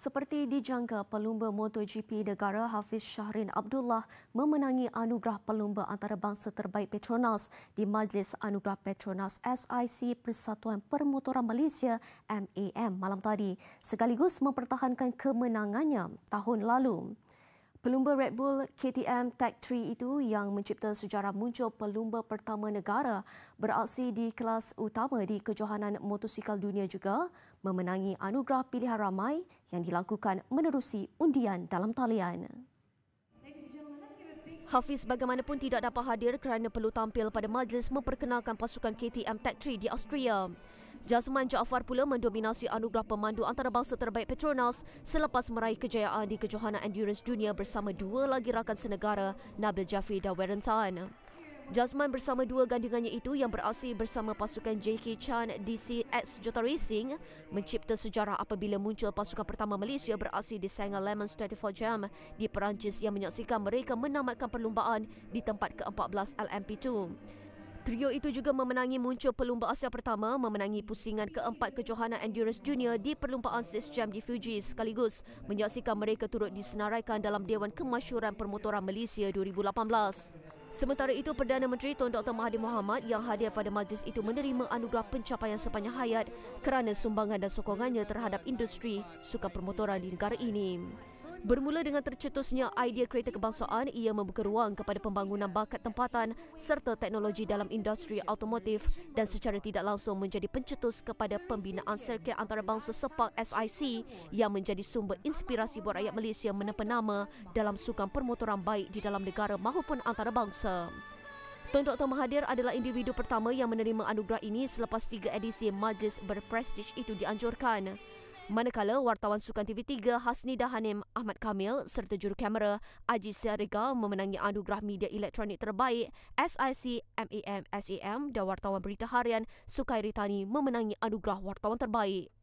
Seperti dijangka pelumba MotoGP negara Hafiz Syahrin Abdullah memenangi anugerah pelumba antarabangsa terbaik Petronas di Majlis Anugerah Petronas SIC Persatuan Permotoran Malaysia MAM malam tadi sekaligus mempertahankan kemenangannya tahun lalu. Pelumba Red Bull KTM Tech 3 itu yang mencipta sejarah muncul pelumba pertama negara beraksi di kelas utama di kejohanan motosikal dunia juga memenangi anugerah pilihan ramai yang dilakukan menerusi undian dalam talian. Hafiz bagaimanapun tidak dapat hadir kerana perlu tampil pada majlis memperkenalkan pasukan KTM Tech 3 di Austria. Jasman Jaafar pula mendominasi anugerah pemandu antarabangsa terbaik Petronas selepas meraih kejayaan di Kejohanan Endurance Dunia bersama dua lagi rakan senegara, Nabil Jafri dan Warren Tan. Jasman bersama dua gandingannya itu yang beraksi bersama pasukan JK Chan DC X Jota Racing mencipta sejarah apabila muncul pasukan pertama Malaysia beraksi di Sengah Lemons 24 Jam di Perancis yang menyaksikan mereka menamatkan perlumbaan di tempat ke-14 LMP2. Trio itu juga memenangi muncul pelumba Asia pertama memenangi pusingan keempat kejohanan Endurance Junior di perlumbaan Six Jam di Fuji sekaligus menyaksikan mereka turut disenaraikan dalam Dewan Kemasyuran Permotoran Malaysia 2018. Sementara itu, Perdana Menteri Tun Dr. Mahathir Mohamad yang hadir pada majlis itu menerima anugerah pencapaian sepanjang hayat kerana sumbangan dan sokongannya terhadap industri sukan permotoran di negara ini. Bermula dengan tercetusnya idea kereta kebangsaan, ia membuka ruang kepada pembangunan bakat tempatan serta teknologi dalam industri automotif dan secara tidak langsung menjadi pencetus kepada pembinaan sirkuit antarabangsa sepak SIC yang menjadi sumber inspirasi buat rakyat Malaysia menempa nama dalam sukan permotoran baik di dalam negara maupun antarabangsa. Tun Dr. Mahathir adalah individu pertama yang menerima anugerah ini selepas tiga edisi majlis berprestij itu dianjurkan. Manakala wartawan Sukan TV3 Hasni Dahanim Ahmad Kamil serta juru kamera Aji Syariga memenangi anugerah media elektronik terbaik SIC MAM SEM, dan wartawan berita harian Sukairi Tani memenangi anugerah wartawan terbaik.